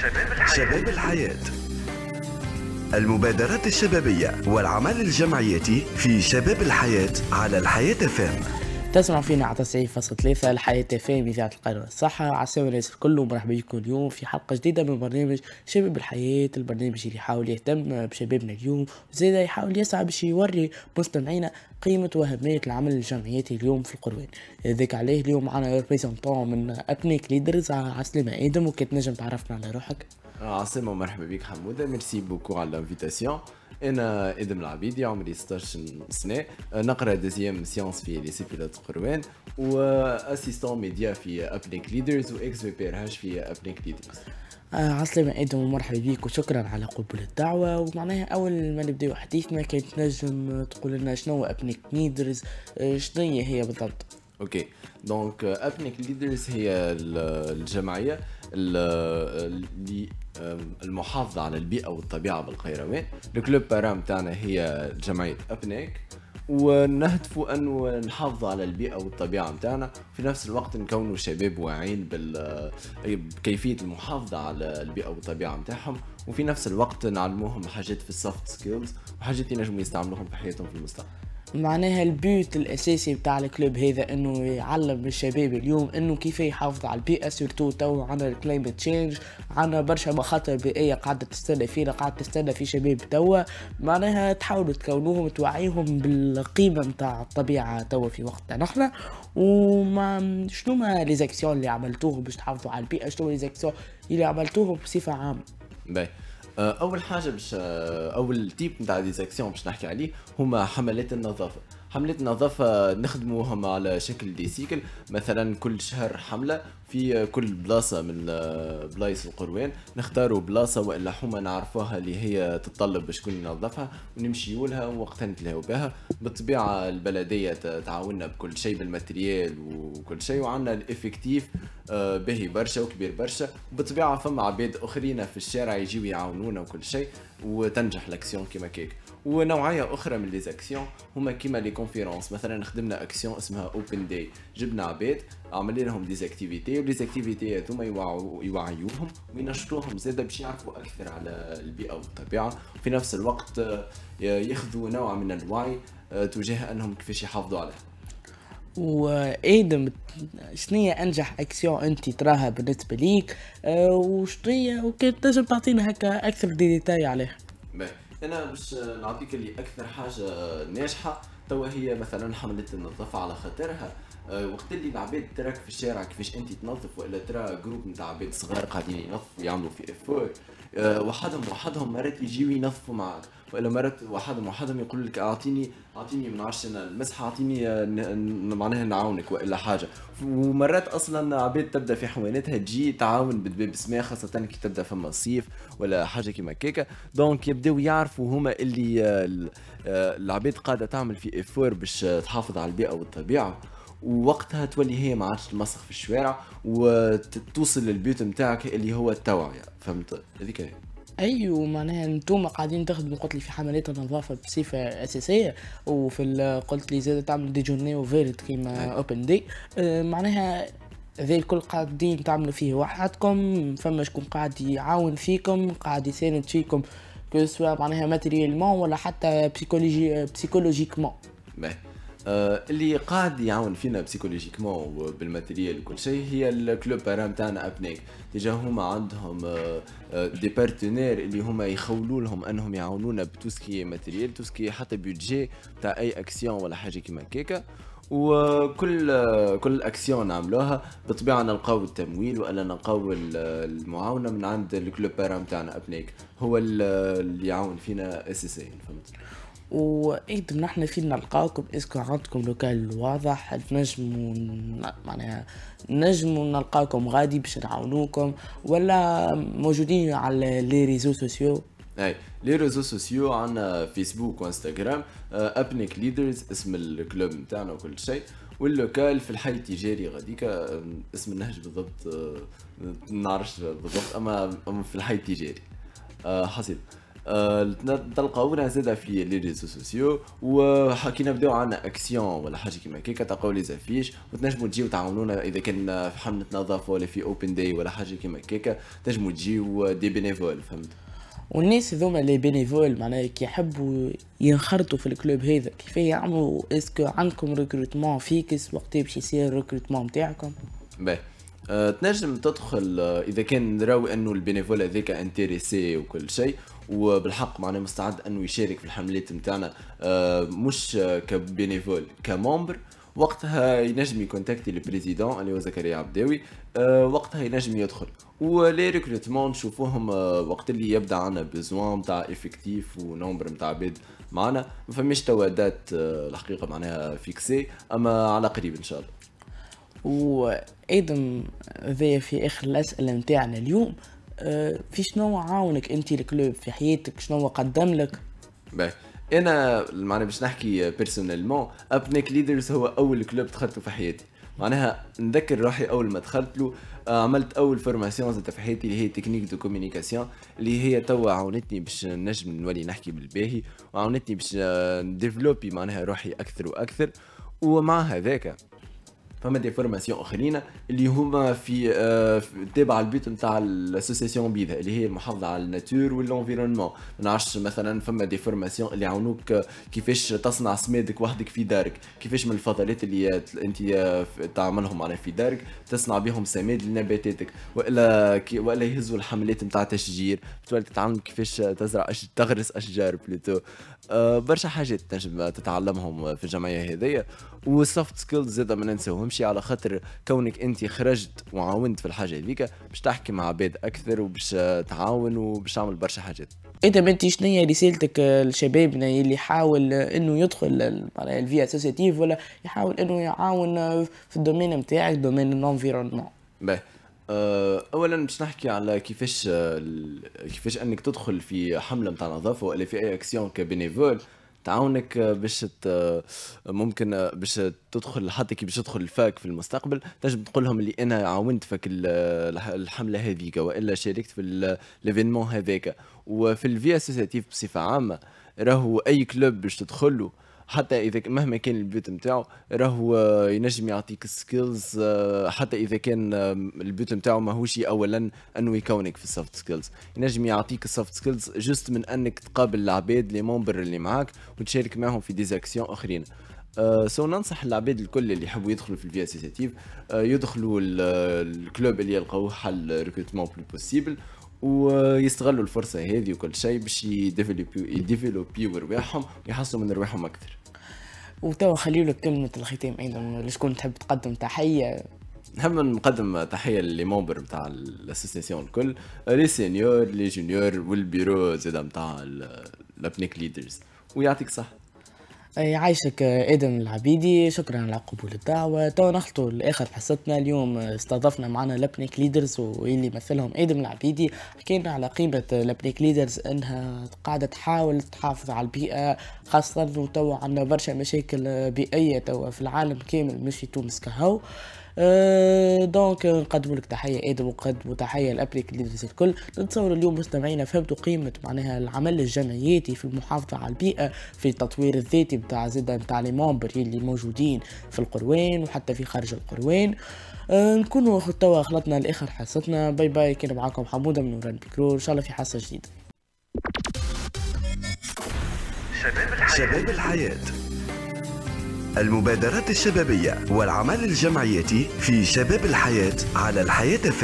شباب الحياة, شباب الحياة. المبادرات الشبابية والعمل الجمعياتي في شباب الحياة على الحياة فهم. تسمع فينا على 90.3 الحياة في إذاعة القاهرة الصحة عسلامة الناس الكل ومرحبا بكم اليوم في حلقة جديدة من برنامج شباب الحياة البرنامج اللي يحاول يهتم بشبابنا اليوم وزيدا يحاول يسعى باش يوري مستمعينا قيمة وأهمية العمل الجمعياتي اليوم في القروان ذاك عليه اليوم معنا ريبريزونتون من أبنيك ليدرز عسلامة آدم وكي تنجم تعرفنا على روحك آه، عسلامة مرحبا بك حمودة ميرسي بوكو على الانفيتاسيون انا ادم العبيدي عمري 16 سنه نقرا دوزيام سيونس في ليسي بيلوت قروان واسيستون ميديا في ابليك ليدرز واكس بي بي هاش في ابليك ليدرز آه، عسلامة آدم ومرحبا بيك وشكرا على قبول الدعوة ومعناها أول ما نبداو حديثنا كي تنجم تقول لنا شنو ابنك نيدرز آه، شنو هي بالضبط اوكي دونك ابنك ليدرز هي الجمعيه اللي المحافظه على البيئه والطبيعه بالقيروان الكلوب بارام تاعنا هي جمعيه ابنك ونهدف أن نحافظ على البيئه والطبيعه نتاعنا في نفس الوقت نكونوا شباب واعين بال... بكيفيه المحافظه على البيئه والطبيعه نتاعهم وفي نفس الوقت نعلموهم حاجات في السوفت سكيلز وحاجات ينجموا يستعملوهم في حياتهم في المستقبل معناها البيوت الاساسي بتاع الكلوب هذا انه يعلم الشباب اليوم انه كيف يحافظ على البيئه سورتو تو عندنا الكلايمت تشينج عندنا برشا مخاطر بيئيه قاعده تستنى فينا قاعده تستنى في شباب توا معناها تحاولوا تكونوهم توعيهم بالقيمه نتاع الطبيعه توا في وقتنا نحنا وما شنو ما ليزاكسيون اللي عملتوهم باش تحافظوا على البيئه شنو ليزاكسيون اللي عملتوهم بصفه عامه آه، اول حاجه باش آه، اول تيب نتاع ديزاكسيون باش نحكي عليه هما حملات النظافه حملات نظافه نخدموهم على شكل سيكل مثلا كل شهر حملة في كل بلاصة من آه، بلايص القروان نختاروا بلاصة وإلا حومة نعرفوها اللي هي تتطلب باش شكون ينظفها ونمشيولها لها وقتها نتلاو بها بالطبيعة البلدية تعاوننا بكل شيء بالماتريال وكل شيء وعندنا الإفكتيف آه، باهي برشا وكبير برشا وبالطبيعة فما عباد أخرين في الشارع يجيو يعاونونا وكل شيء وتنجح الأكسيون كيما كيك ونوعيه اخرى من لي زاكسيون هما كيما لي كونفيرونس مثلا خدمنا اكسيون اسمها اوبن داي جبنا عباد عملنا لهم دي زاكتيفيتي ولي زاكتيفيتي هذوما يوعيوهم وينشطوهم زاد باش يعرفوا اكثر على البيئه والطبيعه في نفس الوقت ياخذوا نوع من الوعي آه، تجاه انهم كيفاش يحافظوا عليها وادم شنية انجح اكسيون انت تراها بالنسبه ليك آه، وشنية وكان تنجم تعطينا هكا اكثر ديتاي عليها باهي انا باش نعطيك اللي اكثر حاجه ناجحه توا هي مثلا حمله النظافه على خاطرها آه، وقت اللي العباد تراك في الشارع كيفاش انت تنظف ولا ترى جروب نتاع عباد صغار قاعدين ينظفوا يعملوا في افور آه، وحدهم وحدهم مرات يجيو ينظفوا معاك والا مرات وحدهم وحدهم يقول لك اعطيني اعطيني من نعرفش المسحه اعطيني آه، معناها نعاونك والا حاجه ومرات اصلا عباد تبدا في حواناتها تجي تعاون بدباب سماء خاصه كي تبدا فما صيف ولا حاجه كيما كيكا دونك يبداو يعرفوا هما اللي العباد قاعده تعمل في افور باش تحافظ على البيئه والطبيعه ووقتها تولي هي ما عادش تمسخ في الشوارع وتوصل للبيوت نتاعك اللي هو التوعيه فهمت هذيك هي اي أيوة، ومعناها انتم قاعدين تخدموا قلت لي في حملات النظافه بصفه اساسيه وفي قلت لي زاد تعمل دي جورني وفيرت كيما أيوة. اوبن دي أه، معناها ذي الكل قاعدين تعملوا فيه وحدكم فما شكون قاعد يعاون فيكم قاعد يساند فيكم كو سوا معناها ماتريالمون ولا حتى بسيكولوجي بسيكولوجيكمون آه، اللي قاعد يعاون فينا بسيكولوجيكمون وبالماتيريال وكل شيء هي الكلوب بارا نتاعنا ابناك ديجا هما عندهم دي آه، بارتنير آه، اللي هما يخولوا لهم انهم يعاونونا بتوسكي ماتيريال توسكي حتى بيدجي تاع اي اكسيون ولا حاجه كيما كيكا وكل كل اكسيون نعملوها بطبيعه نلقاو التمويل ولا نلقاو المعاونه من عند الكلوب بارا نتاعنا ابناك هو اللي يعاون فينا اساسيا فهمت وانتم نحن فينا نلقاكم اسكو عندكم لوكال واضح نجموا معناها يعني نجموا نلقاكم غادي باش نعاونوكم ولا موجودين على لي ريزو سوسيو اي لي ريزو سوسيو عندنا فيسبوك وانستغرام آه، ابنيك ليدرز اسم الكلوب نتاعنا وكل شيء واللوكال في الحي التجاري غاديك آه، اسم النهج بالضبط آه، نعرفش بالضبط اما في الحي التجاري حصيل آه، تلقاونا زاده في لي ريزو سوسيو وكي نبداو عندنا اكسيون ولا حاجه كيما هكاك تلقاو لي زافيش وتنجموا تجيو تعاونونا اذا كان في حمله نظافه ولا في اوبن داي ولا حاجه كيما كيكا تنجموا تجيو دي بينيفول فهمت والناس هذوما لي بينيفول معناها كي يحبوا ينخرطوا في الكلوب هذا كيف يعملوا اسكو عندكم ريكروتمون فيكس وقتها باش يصير الريكروتمون نتاعكم باهي تنجم تدخل آه، اذا كان راوي انه البينيفول هذاك انتريسي وكل شيء وبالحق معناه مستعد انه يشارك في الحملات نتاعنا آه، مش كبينيفول كممبر وقتها ينجم يكونتاكتي البريزيدون اللي هو زكريا عبداوي آه، وقتها ينجم يدخل ولي ريكروتمون نشوفوهم آه، وقت اللي يبدا عنا بزوان نتاع افكتيف ونومبر نتاع عباد معنا ما فماش توا دات الحقيقه معناها فيكسي اما على قريب ان شاء الله وادم ذا في اخر الاسئله نتاعنا اليوم آه، في شنو عاونك انت الكلوب في حياتك شنو قدم لك باهي انا معناها باش نحكي بيرسونيلمون ابنيك ليدرز هو اول كلوب دخلته في حياتي معناها نذكر روحي اول ما دخلت له آه، عملت اول فورماسيون زدت في حياتي اللي هي تكنيك دو كوميونيكاسيون اللي هي توا عاونتني باش نجم نولي نحكي بالباهي وعاونتني باش نديفلوبي آه، معناها روحي اكثر واكثر ومع هذاك فما دي فورماسيون اخرين اللي هما في آه، تابع البيت نتاع الاسوسيسيون بيدها اللي هي المحافظه على الناتور والانفيرونمون ما نعرفش مثلا فما دي فورماسيون اللي يعاونوك كيفاش تصنع سمادك وحدك في دارك كيفاش من الفضلات اللي انت تعملهم معناها في دارك تصنع بهم سماد لنباتاتك والا كي والا يهزوا الحملات نتاع تشجير تولي تتعلم كيفاش تزرع أش... تغرس اشجار بلوتو آه، برشا حاجات تنجم تتعلمهم في الجمعيه هذيا والسوفت سكيلز زاده ما ننساهم تمشي على خاطر كونك انت خرجت وعاونت في الحاجه هذيك باش تحكي مع عباد اكثر وباش تعاون وباش تعمل برشا حاجات انت بنتي شنو هي رسالتك لشبابنا اللي يحاول انه يدخل معناها الفي اسوسيتيف ولا يحاول انه يعاون في الدومين نتاعك دومين الانفيرونمون باهي آه، اولا باش نحكي على كيفاش كيفاش انك تدخل في حمله نتاع نظافه ولا في اي اكسيون كبينيفول تعاونك آه، باش آه، ممكن آه، باش تدخل حتى كي باش تدخل الفاك في المستقبل تنجم تقول لهم اللي انا عاونت فك الحمله هذيك والا شاركت في ليفينمون هذاك وفي الفي اسوسياتيف بصفه عامه راهو اي كلوب باش تدخله حتى اذا مهما كان البيوت نتاعو راهو ينجم يعطيك سكيلز آه، حتى اذا كان البيوت نتاعو ماهوش اولا انه يكونك في السوفت سكيلز ينجم يعطيك السوفت سكيلز جست من انك تقابل العباد لي ممبر اللي معاك وتشارك معهم في ديزاكسيون اخرين أه سو ننصح العباد الكل اللي يحبوا يدخلوا في الفي اسيتيف أه يدخلوا آه، الكلوب اللي يلقاوه حل ريكروتمون بلو بوسيبل ويستغلوا الفرصه هذه وكل شيء باش يديفلوبيو رواحهم ويحصلوا من رواحهم اكثر وتوا خليوا لك كلمه الختام ايضا لشكون تحب تقدم تحيه نحب نقدم تحية للممبر نتاع الاسوسيسيون الكل لي سينيور لي جونيور والبيرو زادة نتاع لابنيك ليدرز ويعطيك صحة يعيشك ادم العبيدي شكرا على قبول الدعوه تو نخلطوا لاخر حصتنا اليوم استضفنا معنا لابنيك ليدرز واللي يمثلهم ادم العبيدي حكينا على قيمه لابنيك ليدرز انها قاعده تحاول تحافظ على البيئه خاصه تو عندنا برشا مشاكل بيئيه تو في العالم كامل مش في تونس كهو آه، دونك نقدم لك تحيه ادم ونقدموا تحيه لابريك ليدرز الكل نتصور اليوم مستمعينا فهمتوا قيمه معناها العمل الجمعياتي في المحافظه على البيئه في التطوير الذاتي بتاع زيد بتاع لي ممبر اللي موجودين في القروان وحتى في خارج القروان آه، نكونوا توا خلطنا لاخر حصتنا باي باي كان معاكم حموده من نوران بيكرو ان شاء الله في حصه جديده شباب الحياه, شباب الحياه المبادرات الشبابية والعمل الجمعية في شباب الحياة على الحياة الثانية